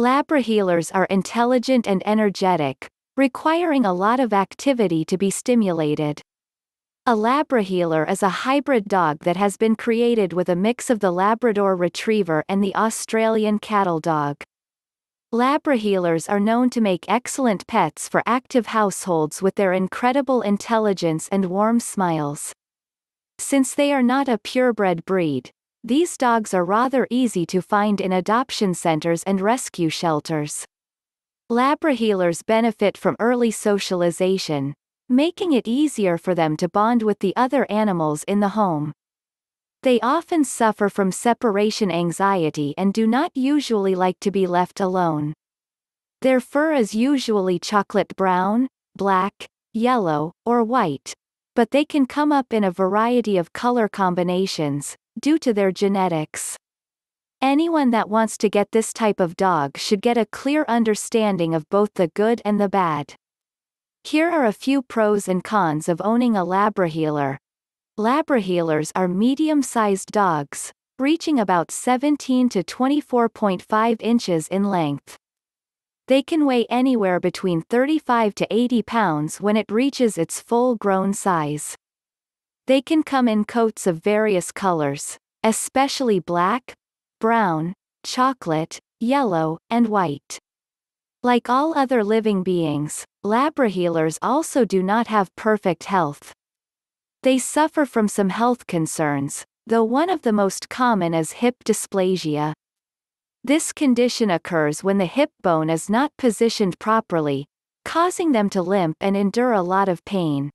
Labrahealers are intelligent and energetic, requiring a lot of activity to be stimulated. A Labrahealer is a hybrid dog that has been created with a mix of the Labrador Retriever and the Australian Cattle Dog. Labrahealers are known to make excellent pets for active households with their incredible intelligence and warm smiles. Since they are not a purebred breed, these dogs are rather easy to find in adoption centers and rescue shelters. Labraheelers benefit from early socialization, making it easier for them to bond with the other animals in the home. They often suffer from separation anxiety and do not usually like to be left alone. Their fur is usually chocolate brown, black, yellow, or white, but they can come up in a variety of color combinations, due to their genetics. Anyone that wants to get this type of dog should get a clear understanding of both the good and the bad. Here are a few pros and cons of owning a Labraheeler. Labraheelers are medium-sized dogs, reaching about 17 to 24.5 inches in length. They can weigh anywhere between 35 to 80 pounds when it reaches its full-grown size. They can come in coats of various colors, especially black, brown, chocolate, yellow, and white. Like all other living beings, labrahealers also do not have perfect health. They suffer from some health concerns, though one of the most common is hip dysplasia. This condition occurs when the hip bone is not positioned properly, causing them to limp and endure a lot of pain.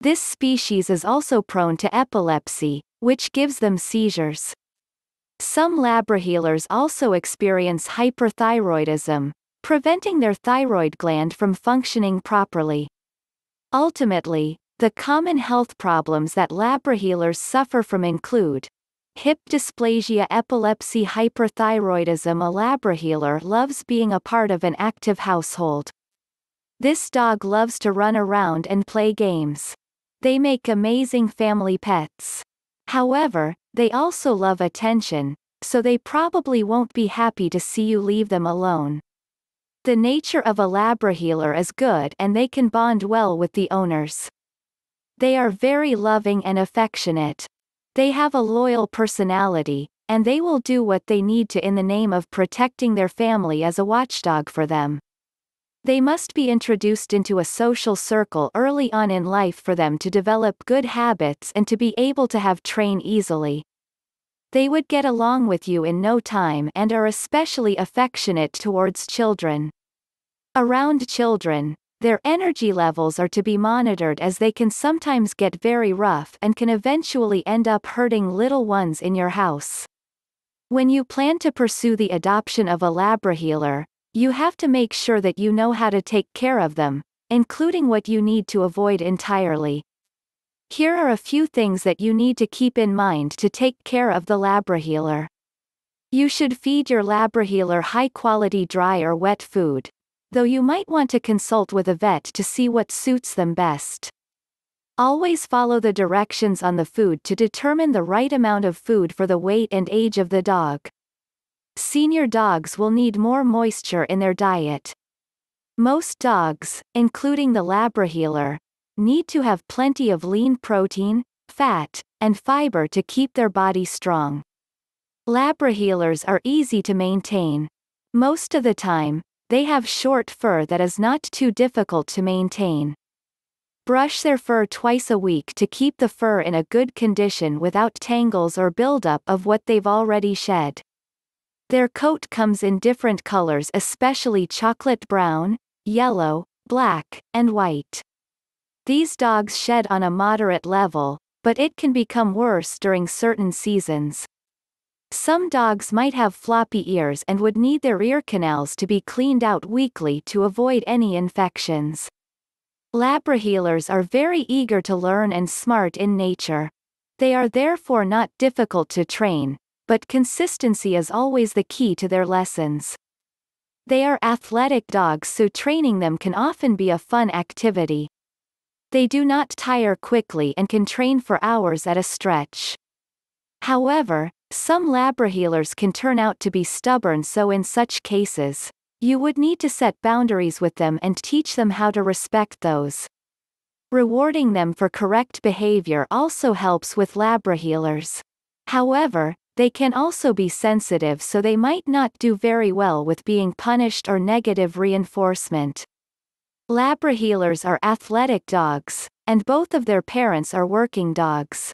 This species is also prone to epilepsy, which gives them seizures. Some labrahealers also experience hyperthyroidism, preventing their thyroid gland from functioning properly. Ultimately, the common health problems that labrahealers suffer from include Hip dysplasia epilepsy hyperthyroidism A Labrahealer loves being a part of an active household. This dog loves to run around and play games. They make amazing family pets. However, they also love attention, so they probably won't be happy to see you leave them alone. The nature of a Labrahealer is good and they can bond well with the owners. They are very loving and affectionate. They have a loyal personality, and they will do what they need to in the name of protecting their family as a watchdog for them. They must be introduced into a social circle early on in life for them to develop good habits and to be able to have train easily. They would get along with you in no time and are especially affectionate towards children. Around children, their energy levels are to be monitored as they can sometimes get very rough and can eventually end up hurting little ones in your house. When you plan to pursue the adoption of a labrahealer, you have to make sure that you know how to take care of them, including what you need to avoid entirely. Here are a few things that you need to keep in mind to take care of the labrahealer. You should feed your labrahealer high-quality dry or wet food though you might want to consult with a vet to see what suits them best. Always follow the directions on the food to determine the right amount of food for the weight and age of the dog. Senior dogs will need more moisture in their diet. Most dogs, including the Labrahealer, need to have plenty of lean protein, fat, and fiber to keep their body strong. Labrahealers are easy to maintain. Most of the time, they have short fur that is not too difficult to maintain. Brush their fur twice a week to keep the fur in a good condition without tangles or buildup of what they've already shed. Their coat comes in different colors especially chocolate brown, yellow, black, and white. These dogs shed on a moderate level, but it can become worse during certain seasons. Some dogs might have floppy ears and would need their ear canals to be cleaned out weekly to avoid any infections. Labrahealers are very eager to learn and smart in nature. They are therefore not difficult to train, but consistency is always the key to their lessons. They are athletic dogs so training them can often be a fun activity. They do not tire quickly and can train for hours at a stretch. However, some labrahealers can turn out to be stubborn so in such cases, you would need to set boundaries with them and teach them how to respect those. Rewarding them for correct behavior also helps with labrahealers. However, they can also be sensitive so they might not do very well with being punished or negative reinforcement. Labrahealers are athletic dogs, and both of their parents are working dogs.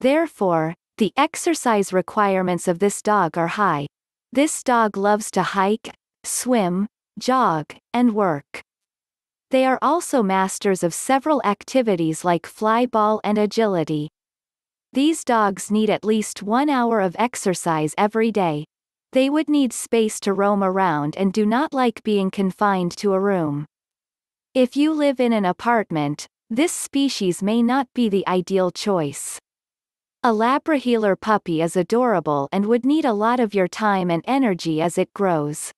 Therefore, the exercise requirements of this dog are high. This dog loves to hike, swim, jog, and work. They are also masters of several activities like flyball and agility. These dogs need at least one hour of exercise every day. They would need space to roam around and do not like being confined to a room. If you live in an apartment, this species may not be the ideal choice. A Labrahealer puppy is adorable and would need a lot of your time and energy as it grows.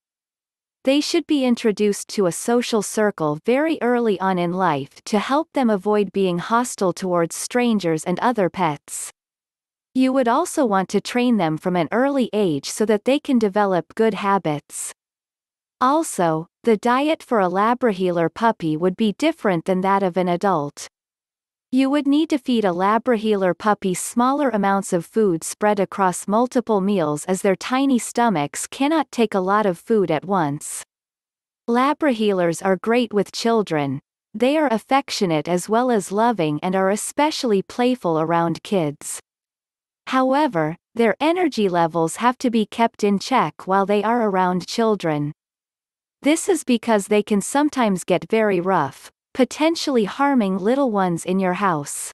They should be introduced to a social circle very early on in life to help them avoid being hostile towards strangers and other pets. You would also want to train them from an early age so that they can develop good habits. Also, the diet for a Labrahealer puppy would be different than that of an adult. You would need to feed a Labraheeler puppy smaller amounts of food spread across multiple meals as their tiny stomachs cannot take a lot of food at once. Labraheelers are great with children. They are affectionate as well as loving and are especially playful around kids. However, their energy levels have to be kept in check while they are around children. This is because they can sometimes get very rough, potentially harming little ones in your house.